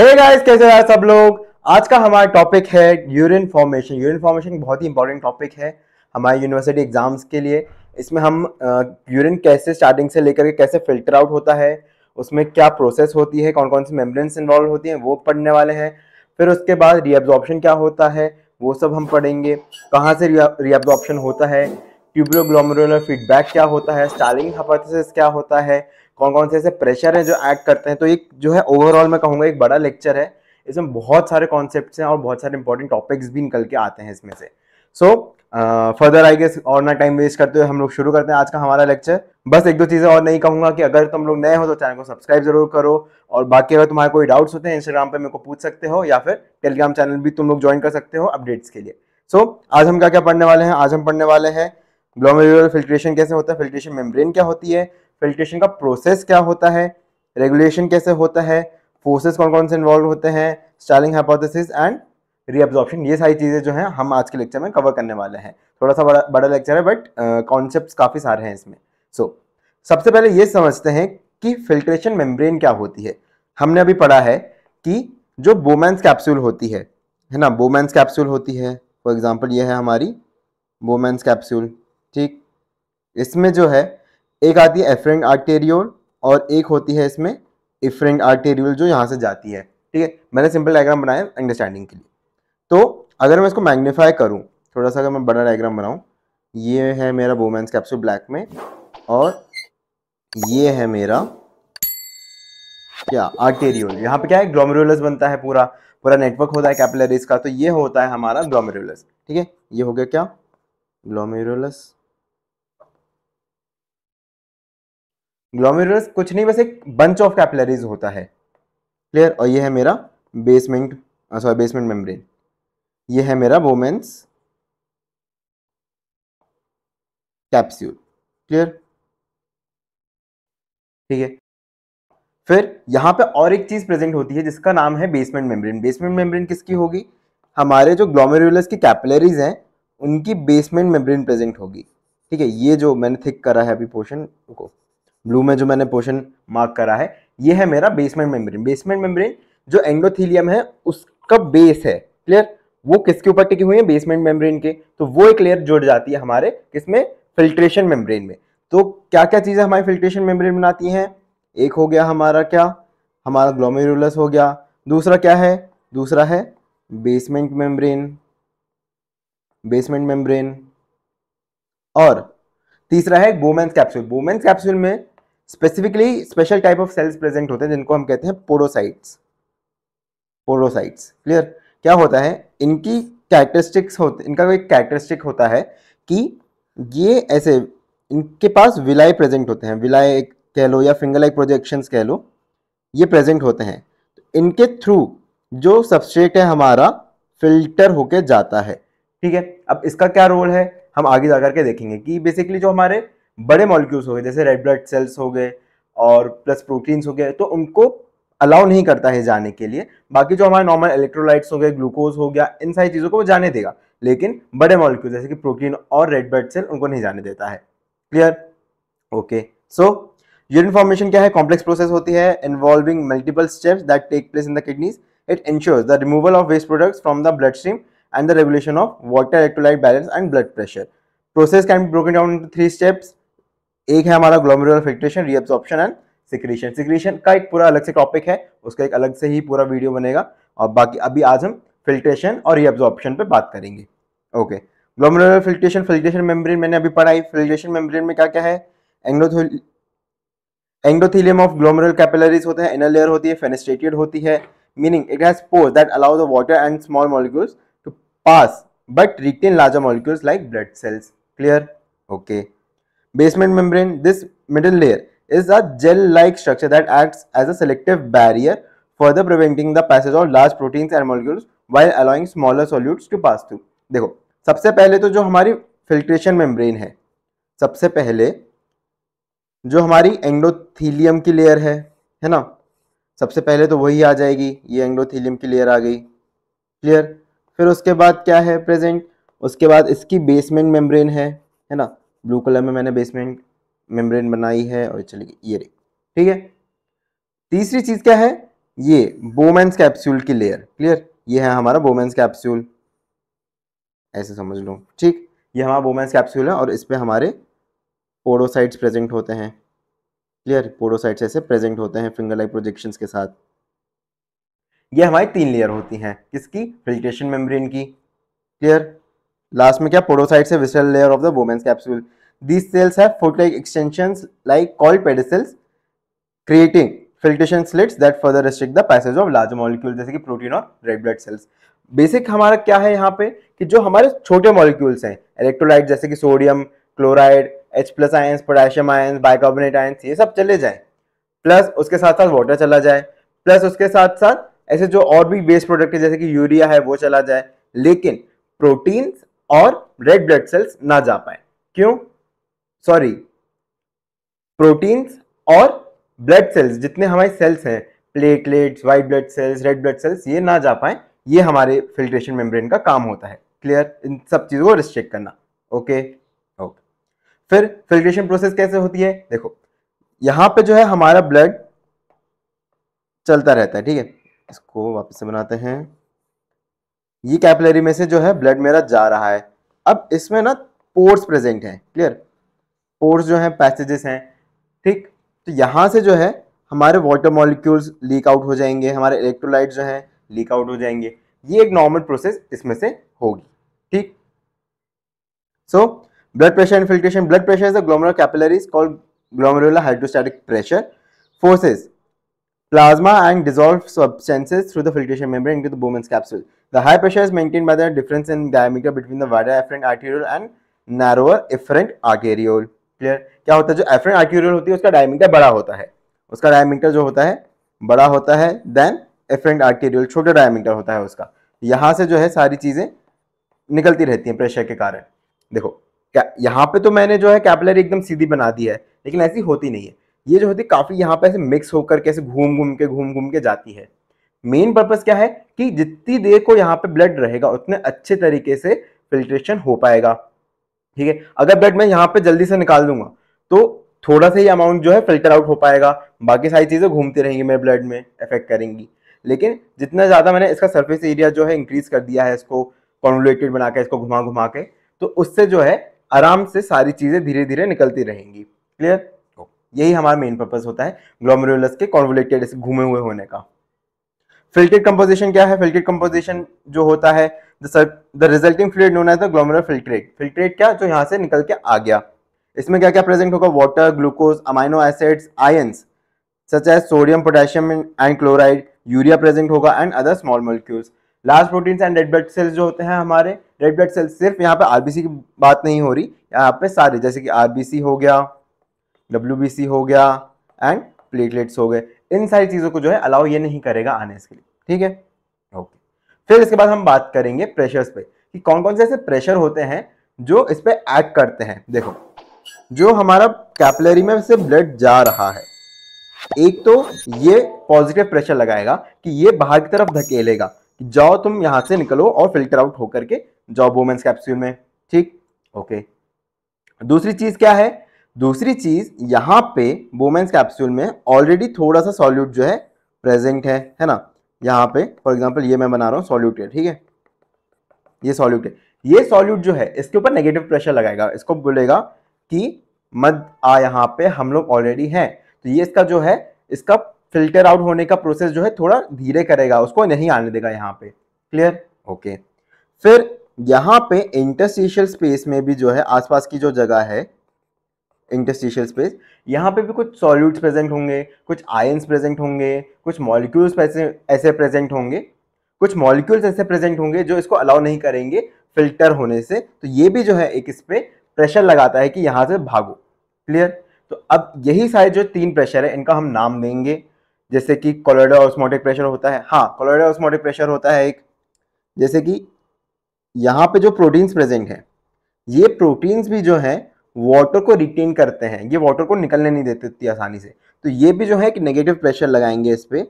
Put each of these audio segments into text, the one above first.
हे hey guys कैसे हैं सब लोग आज का हमारा टॉपिक है यूरिन फॉर्मेशन यूरिन फॉर्मेशन बहुत ही इंपॉर्टेंट टॉपिक है हमारे यूनिवर्सिटी एग्जाम्स के लिए इसमें हम यूरिन कैसे स्टार्टिंग से लेकर के कैसे फिल्टर आउट होता है उसमें क्या प्रोसेस होती है कौन कौन सी मेम्ब्रेन्स इन्वॉल्व होती हैं वो पढ़ने वाले हैं फिर उसके बाद रीअब्जॉर्प्शन क्या होता है वो सब हम पढ़ेंगे कहाँ से रीअब्जॉर्प्शन होता है ट्यूबुलोग्लोमरुलर फीडबैक क्या होता है स्टार्लिंग हाइपोथेसिस क्या होता है कौन कौन से ऐसे प्रेशर हैं जो एक्ट करते हैं तो एक जो है ओवरऑल मैं कहूँगा एक बड़ा लेक्चर है इसमें बहुत सारे कॉन्सेप्ट हैं और बहुत सारे इंपॉर्टेंट टॉपिक्स भी निकल के आते हैं इसमें से सो फर्दर आई गेस और ना टाइम वेस्ट करते हुए हम लोग शुरू करते हैं आज का हमारा लेक्चर बस एक दो चीज़ें और नहीं कहूँगा कि अगर तुम लोग नए हो तो चैनल को सब्सक्राइब जरूर करो और बाकी अगर तुम्हारे कोई डाउट्स होते हैं इंस्टाग्राम पे मेरे को पूछ सकते हो या फिर टेलीग्राम चैनल भी तुम लोग ज्वाइन कर सकते हो अपडेट्स के लिए सो so, आज हम क्या क्या पढ़ने वाले हैं आज हम पढ़ने वाले हैं ग्लोमेरुलर फिल्ट्रेशन कैसे होता है फिल्ट्रेशन मेम्ब्रेन क्या होती है फिल्ट्रेशन का प्रोसेस क्या होता है रेगुलेशन कैसे होता है फोर्सेस कौन कौन से इन्वॉल्व होते हैं स्टाइलिंग हाइपोथेसिस एंड रीअब्जॉर्प्शन ये सारी चीज़ें जो हैं हम आज के लेक्चर में कवर करने वाले हैं थोड़ा सा बड़ा बड़ा लेक्चर है बट कॉन्सेप्ट काफ़ी सारे हैं इसमें सो so, सबसे पहले ये समझते हैं कि फिल्ट्रेशन मेम्ब्रेन क्या होती है हमने अभी पढ़ा है कि जो बोमैंस कैप्सूल होती है है ना बोमैंस कैप्सूल होती है फॉर एग्जाम्पल ये है हमारी बोमैंस कैप्सूल ठीक इसमें जो है एक आती है एफरेंट आर्टेरियोल और एक होती है इसमें इफरेंट आर्टेरियोल जो यहाँ से जाती है ठीक है मैंने सिंपल डायग्राम बनाया अंडरस्टैंडिंग के लिए तो अगर मैं इसको मैग्नीफाई करूँ थोड़ा सा अगर मैं बड़ा डायग्राम बनाऊँ ये है मेरा वोमेंस कैप्सूल ब्लैक में और ये है मेरा क्या आर्टेरियोल यहाँ पे क्या है ग्लोमेरुलस बनता है पूरा पूरा नेटवर्क होता है कैपिलरीज का तो ये होता है हमारा ग्लोमेरुलस ठीक है ये हो गया क्या ग्लोमेरुलस ग्लोमेरुलस कुछ नहीं बस एक बंच ऑफ कैपिलरीज होता है क्लियर और ये है मेरा बेसमेंट सॉरी बेसमेंट मेम्ब्रेन ये है मेरा वोमेंस कैप्स्यूल क्लियर ठीक है फिर यहाँ पे और एक चीज प्रेजेंट होती है जिसका नाम है बेसमेंट मेम्ब्रेन बेसमेंट मेम्ब्रेन किसकी होगी हमारे जो ग्लोमेरुलस की कैपिलरीज हैं उनकी बेसमेंट मेम्ब्रेन प्रेजेंट होगी ठीक है ये जो मैंने थिक करा है अभी पोर्शन को ब्लू में जो मैंने पोर्शन मार्क करा है ये है मेरा बेसमेंट मेम्ब्रेन बेसमेंट मेम्ब्रेन जो एंडोथीलियम है उसका बेस है क्लियर वो किसके ऊपर टिकी हुई है बेसमेंट मेम्ब्रेन के तो वो एक लेयर जुड़ जाती है हमारे किसमें फिल्ट्रेशन मेम्ब्रेन में तो क्या क्या चीज़ें हमारी फिल्ट्रेशन मेम्ब्रेन बनाती हैं एक हो गया हमारा क्या हमारा ग्लोमेरुलस हो गया दूसरा क्या है दूसरा है बेसमेंट मेम्ब्रेन बेसमेंट मेम्ब्रेन और तीसरा है बोमेंस कैप्सूल बोमेंस कैप्सूल में specifically special type of cells present होते हैं जिनको हम कहते हैं पोरोसाइट्स पोरोसाइट्स क्लियर क्या होता है इनकी कैरेक्टरिस्टिक्स होते इनका एक कैरेक्टरिस्टिक होता है कि ये ऐसे इनके पास विलाय प्रेजेंट होते हैं विलाय कह लो या फिंगर लाइक प्रोजेक्शंस कह लो ये प्रेजेंट होते हैं तो इनके थ्रू जो सबस्ट्रेट है हमारा फिल्टर होके जाता है ठीक है अब इसका क्या रोल है हम आगे जाकर के देखेंगे कि बेसिकली जो हमारे बड़े मॉलिक्यूल्स हो गए जैसे रेड ब्लड सेल्स हो गए और प्लस प्रोटीन्स हो गए तो उनको अलाउ नहीं करता है जाने के लिए बाकी जो हमारे नॉर्मल इलेक्ट्रोलाइट्स हो गए ग्लूकोज हो गया इन सारी चीज़ों को वो जाने देगा लेकिन बड़े मॉलिक्यूल जैसे कि प्रोटीन और रेड ब्लड सेल उनको नहीं जाने देता है clear okay so urine formation क्या है कॉम्प्लेक्स प्रोसेस होती है involving multiple steps that take place in the kidneys it ensures the removal of waste products from the blood stream and the regulation of water electrolyte balance and blood pressure process can be broken down in three steps एक है हमारा glomerular filtration reabsorption and secretion secretion का एक पूरा अलग से topic है उसका एक अलग से ही पूरा वीडियो बनेगा और बाकी अभी आज हम फिल्ट्रेशन और रीअब्जॉर्प्शन पे बात करेंगे okay glomerular filtration filtration membrane मैंने अभी पढ़ाई फिल्ट्रेशन मेम्ब्रेन में क्या क्या है एंग्लोथोल एंग्लोथीलियम ऑफ ग्लोमेरुलर कैपिलरीज होते हैं इनर लेयर होती है फेनेस्टेटेड होती है meaning it has pores that allow the water and small molecules to pass but retain larger molecules like blood cells clear okay Basement membrane, this middle layer is a gel-like structure that acts as a selective barrier further preventing the passage of large proteins and molecules while allowing smaller solutes to pass through. देखो सबसे पहले तो जो हमारी filtration membrane है सबसे पहले जो हमारी एंग्लोथीलियम की लेयर है है ना सबसे पहले तो वही आ जाएगी ये एंग्लोथीलियम की लेयर आ गई क्लियर फिर उसके बाद क्या है प्रेजेंट उसके बाद इसकी बेसमेंट मेम्ब्रेन है है ना ब्लू कलर में मैंने बेसमेंट मेम्ब्रेन बनाई है और चलिए गई ये ठीक है तीसरी चीज़ क्या है ये बोमेंस कैप्सूल की लेयर क्लियर ये है हमारा बोमेंस कैप्सूल ऐसे समझ लो ठीक ये हमारा बोमेंस कैप्सूल है और इस पर हमारे पोडोसाइट्स प्रेजेंट होते हैं क्लियर पोडोसाइट्स ऐसे प्रेजेंट होते हैं फिंगर लाइक प्रोजेक्शन के साथ ये हमारी तीन लेयर होती हैं किसकी फिल्ट्रेशन मेम्ब्रेन की क्लियर लास्ट में क्या पोडोसाइट से visceral layer of the Bowman's capsule these cells have foot-like extensions like called pedicels creating filtration slits that further restrict the passage of large molecules जैसे कि protein और red blood sales basic हमारा क्या है यहाँ पे कि जो हमारे छोटे मॉलिक्यूल्स हैं इलेक्ट्रोलाइट जैसे कि sodium chloride H plus ions potassium ions bicarbonate ions ये सब चले जाए प्लस उसके साथ साथ वाटर चला जाए प्लस उसके साथ साथ ऐसे जो और भी वेस्ट प्रोडक्ट है जैसे कि यूरिया है वो चला जाए लेकिन प्रोटीन्स और रेड ब्लड सेल्स ना जा पाए क्यों सॉरी प्रोटीन्स और ब्लड सेल्स जितने हमारे सेल्स हैं platelets white blood cells red blood cells ये ना जा पाए ये हमारे फिल्ट्रेशन मेम्ब्रेन का काम होता है क्लियर इन सब चीज़ों को रिस्ट्रिक्ट करना ओके ओके फिर फिल्ट्रेशन प्रोसेस कैसे होती है देखो यहां पे जो है हमारा ब्लड चलता रहता है ठीक है इसको वापस से बनाते हैं ये कैपिलरी में से जो है ब्लड मेरा जा रहा है अब इसमें ना पोर्स प्रेजेंट है क्लियर पोर्स जो है पैसेजेस हैं ठीक तो यहाँ से जो है हमारे वाटर मॉलिक्यूल्स लीक आउट हो जाएंगे हमारे इलेक्ट्रोलाइट जो है लीक आउट हो जाएंगे ये एक नॉर्मल प्रोसेस इसमें से होगी ठीक so blood pressure and filtration blood pressure is the glomerular capillaries called glomerulus hydrostatic pressure forces plasma and dissolved substances through the filtration membrane into the Bowman's capsule The high pressure is maintained by the difference in diameter between the wider afferent arteriole and narrower efferent arteriole. Clear क्या होता है जो efferent आर्ट्यूरियल होती है उसका diameter बड़ा होता है उसका डायमीटर जो होता है बड़ा होता है देन एफरेंट आर्ट्यूरियल छोटा डायमीटर होता है उसका यहाँ से जो है सारी चीज़ें निकलती रहती हैं प्रेशर के कारण देखो क्या यहाँ पे तो मैंने जो है कैपलरी एकदम सीधी बना दी है लेकिन ऐसी होती नहीं है ये जो होती है काफ़ी यहाँ पे ऐसे मिक्स होकर के ऐसे घूम घूम के घूम घूम के जाती है मेन पर्पज़ क्या है कि जितनी देर को यहाँ पे ब्लड रहेगा उतने अच्छे तरीके से फिल्ट्रेशन हो पाएगा ठीक है अगर ब्लड मैं यहाँ पे जल्दी से निकाल दूंगा तो थोड़ा सा ही अमाउंट जो है फिल्टर आउट हो पाएगा बाकी सारी चीज़ें घूमती रहेंगी मेरे ब्लड में इफेक्ट करेंगी लेकिन जितना ज़्यादा मैंने इसका सर्फेस एरिया जो है इंक्रीज कर दिया है इसको कॉन्वलेटेड बना के इसको घुमा घुमा के तो उससे जो है आराम से सारी चीज़ें धीरे धीरे निकलती रहेंगी क्लियर तो यही हमारा मेन पर्पज़ होता है ग्लोमरुलस के कॉन्वलेटेड घूमे हुए होने का फिल्टेड कंपोजिशन क्या है फिल्टर कंपोजिशन जो होता है the resulting fluid known as the glomerular filtrate filtrate क्या जो यहां से निकल के आ गया इसमें क्या क्या प्रेजेंट होगा water glucose amino acids ions such as sodium potassium and chloride urea present होगा and other small molecules large proteins and red blood cells जो होते हैं हमारे रेड ब्लड सेल्स सिर्फ यहाँ पे आरबीसी की बात नहीं हो रही यहाँ पे सारे जैसे कि आरबीसी हो गया डब्ल्यूबीसी हो गया एंड प्लेटलेट्स हो गए इन सारी चीज़ों को जो है अलाउ ये नहीं करेगा आने के लिए ठीक है ओके फिर इसके बाद हम बात करेंगे प्रेशर पे कि कौन कौन से ऐसे प्रेशर होते हैं जो इस पर एक्ट करते हैं देखो जो हमारा कैपलरी में से ब्लड जा रहा है एक तो ये पॉजिटिव प्रेशर लगाएगा कि ये बाहर की तरफ धकेलेगा जाओ तुम यहां से निकलो और फिल्टर आउट होकर के जाओ वोमेन्स कैप्सूल में ठीक ओके दूसरी चीज क्या है दूसरी चीज़ यहाँ पे वोमेंस कैप्सूल में ऑलरेडी थोड़ा सा सॉल्यूट जो है प्रेजेंट है है ना यहाँ पे फॉर एग्जांपल ये मैं बना रहा हूँ सॉल्यूट है ठीक है ये सॉल्यूट है ये सॉल्यूट जो है इसके ऊपर नेगेटिव प्रेशर लगाएगा इसको बोलेगा कि मत आ यहाँ पे हम लोग ऑलरेडी हैं तो ये इसका जो है इसका फिल्टर आउट होने का प्रोसेस जो है थोड़ा धीरे करेगा उसको नहीं आने देगा यहाँ पे क्लियर ओके फिर यहाँ पे इंटरस्टिशियल स्पेस में भी जो है आसपास की जो जगह है इंटरस्टिशियल स्पेस यहाँ पे भी कुछ सॉल्यूट्स प्रेजेंट होंगे कुछ आयंस प्रेजेंट होंगे कुछ मॉलिक्यूल्स ऐसे प्रेजेंट होंगे कुछ मॉलिक्यूल्स ऐसे प्रेजेंट होंगे जो इसको अलाउ नहीं करेंगे फिल्टर होने से तो ये भी जो है एक इस पर प्रेशर लगाता है कि यहाँ से भागो क्लियर तो अब यही सारे जो तीन प्रेशर है इनका हम नाम देंगे जैसे कि कोलोडा ऑस्मोटिक प्रेशर होता है हाँ कोलोडो ऑस्मोटिक प्रेशर होता है एक जैसे कि यहाँ पे जो प्रोटीन्स प्रेजेंट हैं ये प्रोटीन्स भी जो हैं वाटर को रिटेन करते हैं ये वाटर को निकलने नहीं देते इतनी आसानी से तो ये भी जो है कि नेगेटिव प्रेशर लगाएंगे इस पर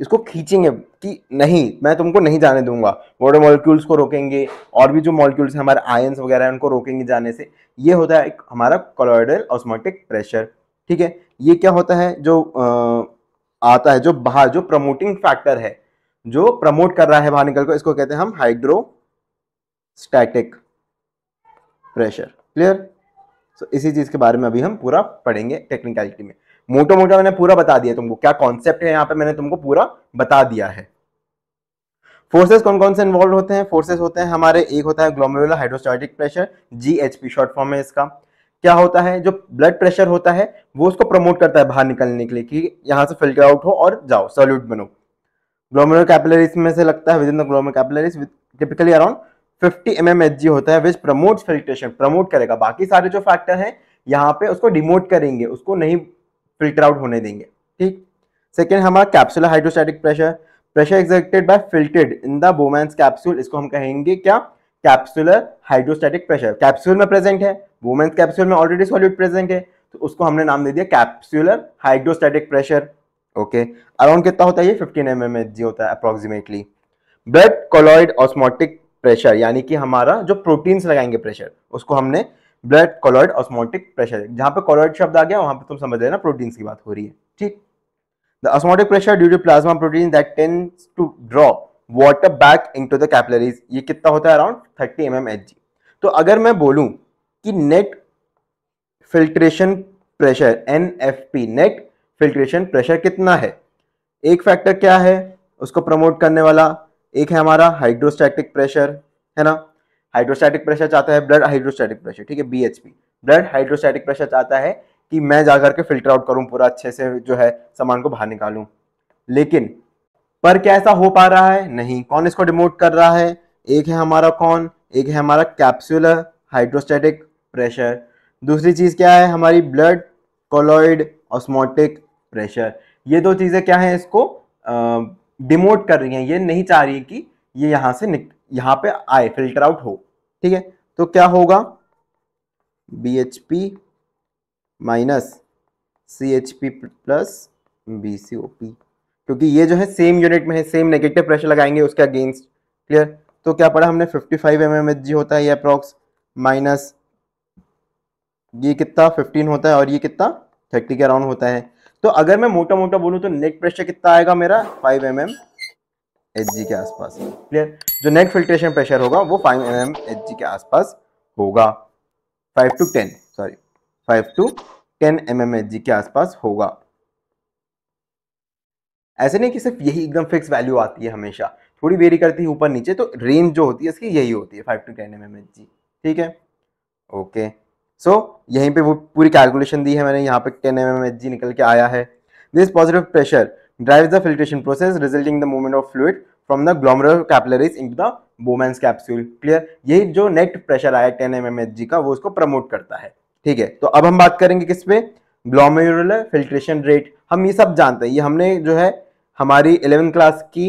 इसको खींचेंगे कि नहीं मैं तुमको नहीं जाने दूंगा वाटर मॉलिक्यूल्स को रोकेंगे और भी जो मॉलिक्यूल्स हैं हमारे आयंस वगैरह उनको रोकेंगे जाने से ये होता है एक हमारा कोलोइडल ऑस्मोटिक प्रेशर ठीक है ये क्या होता है जो आ, आता है जो बाहर जो प्रमोटिंग फैक्टर है जो प्रमोट कर रहा है बाहर निकल कर इसको कहते हैं हम हाइड्रोस्टैटिक प्रेशर क्लियर सो इसी चीज़ के बारे में अभी हम पूरा पढ़ेंगे टेक्निकलिटी में मोटा मोटा मैंने पूरा बता दिया तुमको क्या कॉन्सेप्ट है यहाँ पे मैंने तुमको पूरा बता दिया है फोर्सेस कौन कौन से इन्वॉल्व होते हैं फोर्सेस होते हैं हमारे एक होता है glomerular hydrostatic pressure GHP short form है इसका क्या होता है जो ब्लड प्रेशर होता है वो उसको प्रमोट करता है बाहर निकलने के लिए कि यहाँ से फिल्टर आउट हो और जाओ सॉल्यूट बनो ग्लोमेरुलर कैपिलरीज में से लगता है within the glomerular capillaries typically around 50 M mm H होता है विच प्रमोट फिल्ट्रेशन प्रमोट करेगा बाकी सारे जो फैक्टर हैं यहाँ पे उसको डिमोट करेंगे उसको नहीं फिल्टर आउट होने देंगे ठीक सेकेंड हमारा capsular hydrostatic pressure pressure exerted by filtrate in the Bowman's capsule इसको हम कहेंगे क्या कैप्सुलर हाइड्रोस्टैटिक प्रेशर कैप्सूल में प्रेजेंट है वोमेन्स कैप्सूल में ऑलरेडी सॉल्यूट प्रेजेंट है तो उसको हमने नाम दे दिया capsular hydrostatic pressure okay around कितना होता है ये फिफ्टीन एम mm होता है approximately blood colloid osmotic pressure यानी कि हमारा जो प्रोटीन्स लगाएंगे प्रेशर उसको हमने ब्लड कॉलॉइड ऑस्मोटिक प्रेशर जहां पे कॉलॉइड शब्द आ गया वहां पे तुम समझ ना प्रोटीन्स की बात हो रही है ठीक the osmotic pressure due to plasma protein that tends to draw water back into the capillaries ये कितना होता है अराउंड 30 एम एम तो अगर मैं बोलूं कि net filtration pressure N F P net filtration pressure कितना है एक फैक्टर क्या है उसको प्रमोट करने वाला एक है हमारा हाइड्रोस्टैटिक प्रेशर है ना हाइड्रोस्टैटिक प्रेशर चाहता है ब्लड हाइड्रोस्टैटिक प्रेशर ठीक है बीएचपी ब्लड हाइड्रोस्टैटिक प्रेशर चाहता है कि मैं जा करके फिल्टर आउट करूं पूरा अच्छे से जो है सामान को बाहर निकालूं लेकिन पर क्या ऐसा हो पा रहा है नहीं कौन इसको डिमोट कर रहा है एक है हमारा कौन एक है हमारा कैप्सुलर हाइड्रोस्टैटिक प्रेशर दूसरी चीज़ क्या है हमारी ब्लड कोलोइड ऑस्मोटिक प्रेशर ये दो चीज़ें क्या हैं इसको डिमोट कर रही है ये नहीं चाह रही कि ये यहां से यहां पे आए फिल्टर आउट हो ठीक है तो क्या होगा B H P minus C H P plus B C O P क्योंकि ये जो है सेम यूनिट में है सेम नेगेटिव प्रेशर लगाएंगे उसके अगेंस्ट क्लियर तो क्या पढ़ा हमने 55 फाइव एम एम जी होता है ये अप्रॉक्स माइनस ये कितना 15 होता है और ये कितना 30 के अराउंड होता है तो अगर मैं मोटा मोटा बोलूँ तो नेट प्रेशर कितना आएगा मेरा five M M H G के आसपास क्लियर जो नेट फिल्ट्रेशन प्रेशर होगा वो five M M H G के आसपास होगा five to ten sorry five to ten M M H G के आसपास होगा ऐसे नहीं कि सिर्फ यही एकदम फिक्स वैल्यू आती है हमेशा थोड़ी वेरी करती है ऊपर नीचे तो रेंज जो होती है इसकी यही होती है five to ten M M H G ठीक है ओके सो so, यहीं पे वो पूरी कैलकुलेशन दी है मैंने यहाँ पे टेन एम एम निकल के आया है this positive pressure drive the filtration process resulting the movement of fluid from the glomerular capillaries in the Bowman's capsule clear यही जो नेट प्रेशर आया टेन एम का वो उसको प्रमोट करता है ठीक है तो अब हम बात करेंगे किस पे ग्लोमेरुलर फिल्ट्रेशन रेट हम ये सब जानते हैं ये हमने जो है हमारी इलेवन क्लास की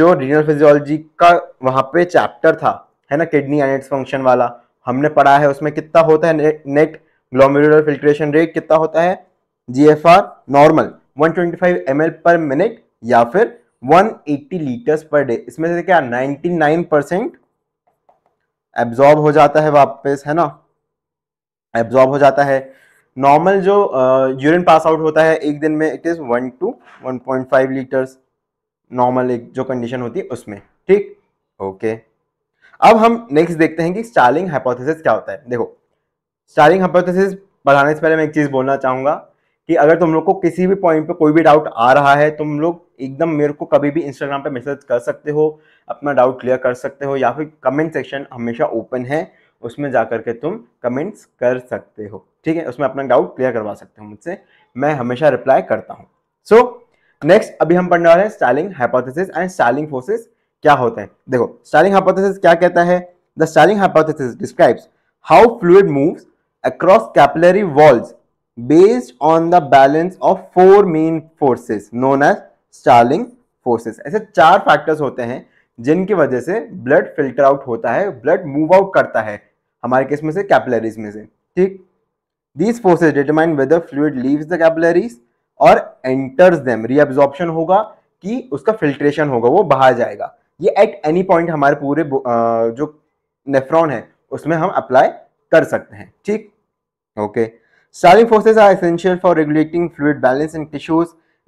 जो रीजनल फिजियोलॉजी का वहाँ पे चैप्टर था है ना किडनी एंड इट्स फंक्शन वाला हमने पढ़ा है उसमें कितना होता है नेट ग्लोमेरुलर फिल्ट्रेशन रेट कितना होता है GFR normal 125 L per minute या फिर 180 लीटर्स पर डे इसमें से क्या 99 परसेंट एब्जॉर्ब हो जाता है वापस है ना एब्जॉर्ब हो जाता है नॉर्मल जो यूरिन पास आउट होता है एक दिन में it is one to one point five litres normal एक जो कंडीशन होती है उसमें ठीक ओके okay. अब हम नेक्स्ट देखते हैं कि स्टार्लिंग हाइपोथेसिस क्या होता है देखो स्टार्लिंग हाइपोथेसिस बढ़ाने से पहले मैं एक चीज़ बोलना चाहूंगा कि अगर तुम लोग को किसी भी पॉइंट पे कोई भी डाउट आ रहा है तुम लोग एकदम मेरे को कभी भी इंस्टाग्राम पे मैसेज कर सकते हो अपना डाउट क्लियर कर सकते हो या फिर कमेंट सेक्शन हमेशा ओपन है उसमें जा करके के तुम कमेंट्स कर सकते हो ठीक है उसमें अपना डाउट क्लियर करवा सकते हो मुझसे मैं हमेशा रिप्लाई करता हूँ सो नेक्स्ट अभी हम पढ़ने वाले हैं Starling hypothesis and Starling forces क्या होता है देखो स्टारिंग हाइपोथेसिस क्या कहता है the Starling hypothesis describes how fluid moves across capillary walls based on the balance of four main forces known as Starling forces ऐसे चार फैक्टर्स होते हैं जिनकी वजह से ब्लड फिल्टर आउट होता है ब्लड मूव आउट करता है हमारे केस में से कैपिलरीज में से ठीक these forces determine whether fluid leave the capillaries और एंटर्स देम रीअब्जॉर्प्शन होगा कि उसका फिल्ट्रेशन होगा वो बाहर जाएगा ये एट एनी पॉइंट हमारे पूरे जो नेफ्रॉन है उसमें हम अप्लाई कर सकते हैं ठीक okay Starling forces are essential for regulating fluid balance in tissues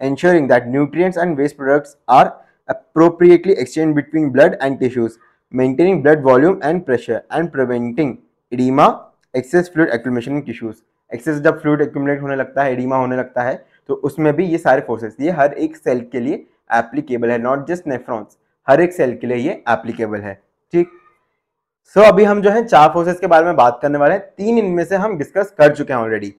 ensuring that nutrients and waste products are appropriately exchange between blood and tissues maintaining blood volume and pressure and preventing oedema excess fluid accumulation in tissues excess जब fluid accumulate होने लगता है edema होने लगता है तो उसमें भी ये सारे फोर्सेस ये हर एक सेल के लिए एप्लीकेबल है नॉट जस्ट नेफ्रॉन्स हर एक सेल के लिए ये एप्लीकेबल है ठीक सो so, अभी हम जो है चार फोर्सेस के बारे में बात करने वाले हैं तीन इनमें से हम डिस्कस कर चुके हैं ऑलरेडी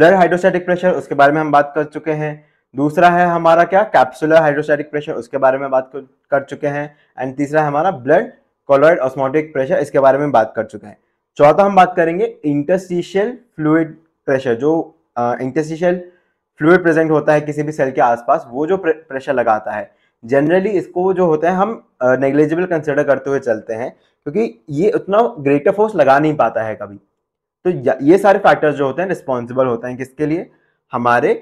ब्लड हाइड्रोस्टैटिक प्रेशर उसके बारे में हम बात कर चुके हैं दूसरा है हमारा क्या कैप्सुलर हाइड्रोस्टैटिक प्रेशर उसके बारे में बात कर चुके हैं एंड तीसरा है हमारा ब्लड कोलोइड ऑस्मोटिक प्रेशर इसके बारे में बात कर चुके हैं चौथा हम बात करेंगे इंटरस्टिशियल फ्लूड प्रेशर जो इंटरस्टिशियल फ्लूड प्रेजेंट होता है किसी भी सेल के आसपास वो जो प्रेशर लगाता है जनरली इसको जो होता है हम नेग्लेजिबल कंसिडर करते हुए चलते हैं क्योंकि ये उतना ग्रेटर फोर्स लगा नहीं पाता है कभी तो ये सारे फैक्टर्स जो होते हैं रिस्पॉन्सिबल होते हैं किसके लिए हमारे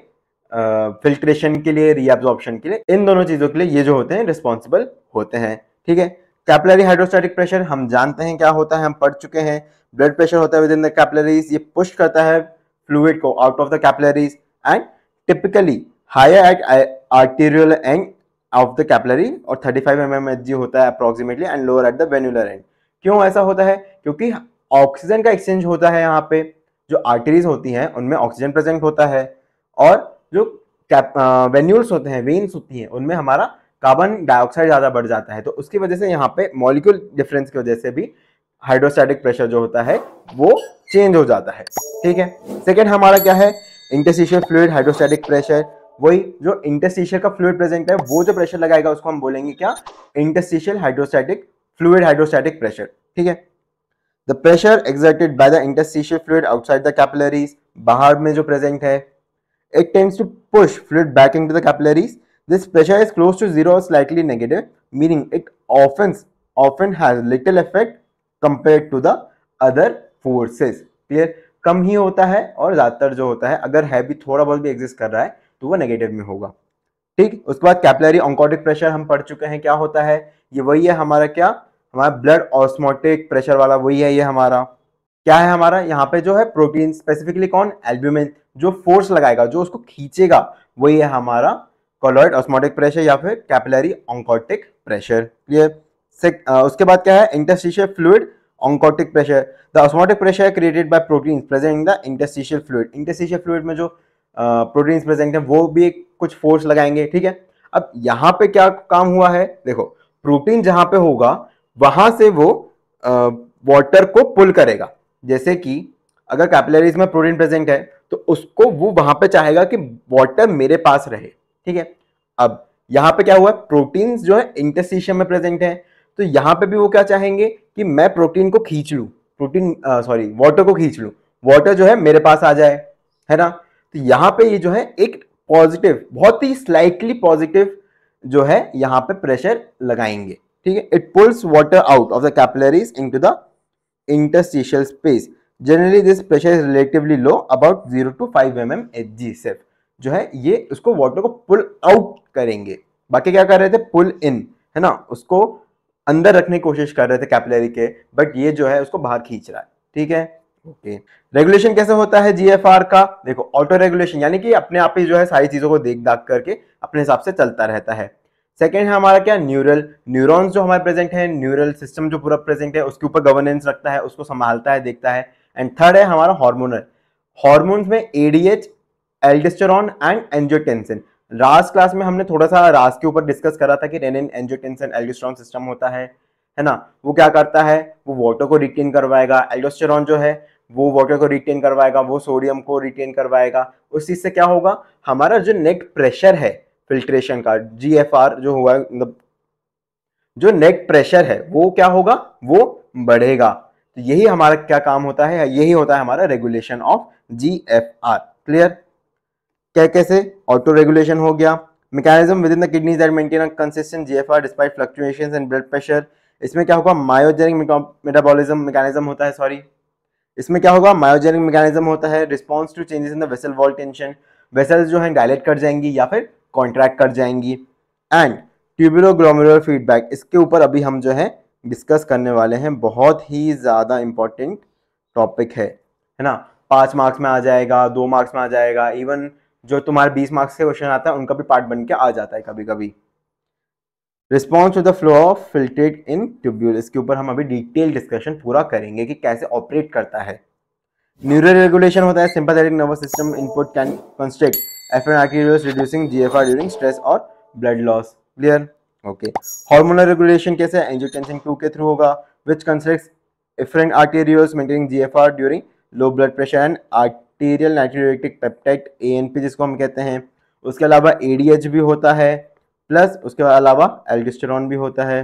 फिल्ट्रेशन के लिए रीअब्जॉर्प्शन के लिए इन दोनों चीज़ों के लिए ये जो होते हैं रिस्पॉन्सिबल होते हैं ठीक है कैपलरी हाइड्रोस्टैटिक प्रेशर हम जानते हैं क्या होता है हम पढ़ चुके हैं ब्लड प्रेशर होता है विद इन द कैपलरीज ये पुश करता है फ्लूड को out of the capillaries and typically higher at arterial end of the capillary और 35 फाइव mm जी होता है approximately and lower at the venular end क्यों ऐसा होता है क्योंकि ऑक्सीजन का एक्सचेंज होता है यहाँ पे जो आर्टरीज होती हैं उनमें ऑक्सीजन प्रेजेंट होता है और जो वेन्यूल्स होते हैं वेन्स होती हैं उनमें हमारा कार्बन डाइऑक्साइड ज़्यादा बढ़ जाता है तो उसकी वजह से यहाँ पे मॉलिक्यूल डिफरेंस की वजह से भी हाइड्रोस्टैटिक प्रेशर जो होता है वो चेंज हो जाता है ठीक है सेकेंड हमारा क्या है इंटरस्टिशियल फ्लूड हाइड्रोस्टैटिक प्रेशर वही जो इंटरस्टिशियल का फ्लूड प्रेजेंट है वो जो प्रेशर लगाएगा उसको हम बोलेंगे क्या interstitial hydrostatic fluid hydrostatic pressure ठीक है the pressure exerted by the interstitial fluid outside the capillaries बाहर में जो प्रेजेंट है it tends to push fluid back into the capillaries this pressure is close to zero और slightly negative meaning it often often has little effect compared to the other forces clear कम ही होता है और ज़्यादातर जो होता है अगर है भी थोड़ा बहुत भी एग्जिस्ट कर रहा है तो वो नेगेटिव में होगा ठीक उसके बाद कैपलरी ऑंकोटिक प्रेशर हम पढ़ चुके हैं क्या होता है ये वही है हमारा क्या हमारा ब्लड ऑस्मोटिक प्रेशर वाला वही है ये हमारा क्या है हमारा यहाँ पे जो है प्रोटीन स्पेसिफिकली कौन एल्ब्यूमिन जो फोर्स लगाएगा जो उसको खींचेगा वही है हमारा कॉलोइड ऑस्मोटिक प्रेशर या फिर कैपिलरी ऑंकोटिक प्रेशर क्लियर उसके बाद क्या है interstitial fluid oncotic pressure the osmotic pressure created by protein present in the interstitial fluid interstitial fluid में जो प्रोटीन्स प्रेजेंट हैं वो भी एक कुछ फोर्स लगाएंगे ठीक है अब यहाँ पे क्या काम हुआ है देखो प्रोटीन जहां पे होगा वहां से वो वाटर को पुल करेगा जैसे कि अगर कैपिलरीज में प्रोटीन प्रेजेंट है तो उसको वो वहां पे चाहेगा कि वाटर मेरे पास रहे ठीक है अब यहाँ पे क्या हुआ प्रोटीन्स जो है इंटरसीशियम में प्रेजेंट है तो यहाँ पे भी वो क्या चाहेंगे कि मैं प्रोटीन को खींच लू प्रोटीन सॉरी वाटर को खींच लूँ वाटर जो है मेरे पास आ जाए है ना तो यहाँ पे ये जो है एक पॉजिटिव बहुत ही स्लाइटली पॉजिटिव जो है यहाँ पे प्रेशर लगाएंगे ठीक है it pulls water out of the capillaries into the space generally this pressure is relatively low about zero to five M M H G सिर्फ जो है ये उसको वाटर को पुल आउट करेंगे बाकी क्या कर रहे थे पुल इन है ना उसको अंदर रखने की कोशिश कर रहे थे कैपिलरी के बट ये जो है उसको बाहर खींच रहा है ठीक है ओके रेगुलेशन कैसे होता है जीएफआर का देखो ऑटो रेगुलेशन यानी कि अपने आप ही जो है सारी चीज़ों को देख दाख करके अपने हिसाब से चलता रहता है सेकेंड है हमारा क्या न्यूरल न्यूरॉन्स जो हमारे प्रेजेंट है न्यूरल सिस्टम जो पूरा प्रेजेंट है उसके ऊपर गवर्नेंस रखता है उसको संभालता है देखता है एंड थर्ड है हमारा हार्मोनल हॉर्मोन्स में ADH aldosterone and angiotensin RAS class में हमने थोड़ा सा रास के ऊपर डिस्कस करा था कि रेनिन एंजियोटेंसिन एल्डेस्टेरॉन सिस्टम होता है है ना वो क्या करता है वो वाटर को रिटेन करवाएगा एल्डोस्टेरॉन जो है वो वाटर को रिटेन करवाएगा वो सोडियम को रिटेन करवाएगा उस चीज़ से क्या होगा हमारा जो नेट प्रेशर है फिल्ट्रेशन का जी जो हुआ मतलब जो नेट प्रेशर है वो क्या होगा वो बढ़ेगा तो यही हमारा क्या काम होता है यही होता है हमारा regulation of G F R clear क्या कैसे ऑटो रेगुलेशन हो गया mechanism within the kidneys that maintain consistent GFR despite fluctuations in blood pressure इसमें क्या होगा मायोजेनिक मेटाबॉलिज्म मैकेनिज्म होता है सॉरी इसमें क्या होगा मायोजेनिक मैकेनिज्म होता है response to changes in the vessel wall tension vessels जो है डायलेट कर जाएंगी या फिर कॉन्ट्रैक्ट कर जाएंगी एंड ट्यूबुलोग्लोमेरुलर फीडबैक इसके ऊपर अभी हम जो है डिस्कस करने वाले हैं बहुत ही ज़्यादा इम्पॉर्टेंट टॉपिक है है ना पाँच मार्क्स में आ जाएगा दो मार्क्स में आ जाएगा इवन जो तुम्हारे बीस मार्क्स के क्वेश्चन आता है उनका भी पार्ट बन के आ जाता है कभी कभी response to the flow of filtrate in tubule इसके ऊपर हम अभी डिटेल डिस्कशन पूरा करेंगे कि कैसे ऑपरेट करता है न्यूरल रेगुलेशन होता है sympathetic nervous system input can constrict afferent arterioles reducing R during stress और blood loss clear okay hormonal regulation कैसे एंजियोटेंसिन टू के थ्रू होगा which constricts efferent arterioles maintaining R during low blood pressure and arterial A N P जिसको हम कहते हैं उसके अलावा ए डी एच भी होता है प्लस उसके अलावा एल्गिस्टेरॉन भी होता है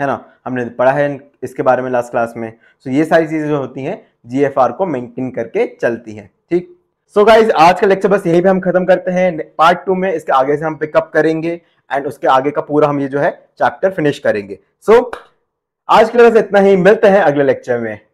है ना हमने पढ़ा है इसके बारे में लास्ट क्लास में सो ये सारी चीज़ें जो होती हैं जीएफआर को मेंटेन करके चलती हैं ठीक सो so गाइज आज का लेक्चर बस यही पे हम खत्म करते हैं पार्ट टू में इसके आगे से हम पिकअप करेंगे एंड उसके आगे का पूरा हम ये जो है चैप्टर फिनिश करेंगे सो so, आज के लिए बस इतना ही मिलते हैं अगले लेक्चर में